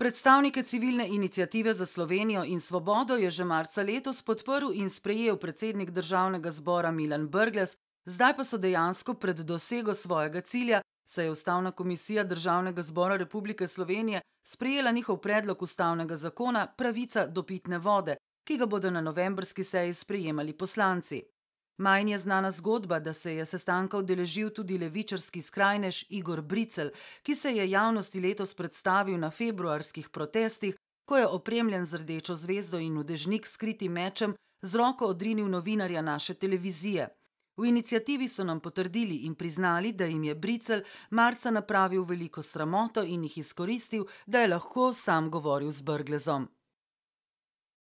Predstavnike civilne inicijative za Slovenijo in svobodo je že marca letos podprl in sprejel predsednik državnega zbora Milan Brgles, zdaj pa so dejansko pred dosego svojega cilja, saj je Ustavna komisija Državnega zbora Republike Slovenije sprejela njihov predlog ustavnega zakona Pravica do pitne vode, ki ga bodo na novembrski seji sprejemali poslanci. Manj je znana zgodba, da se je sestanka udeležil tudi levičarski skrajnež Igor Bricel, ki se je javnosti letos predstavil na februarskih protestih, ko je opremljen z rdečo zvezdo in udežnik skriti mečem z roko odrinil novinarja naše televizije. V inicijativi so nam potrdili in priznali, da jim je Bricel marca napravil veliko sramoto in jih izkoristil, da je lahko sam govoril z brglezom.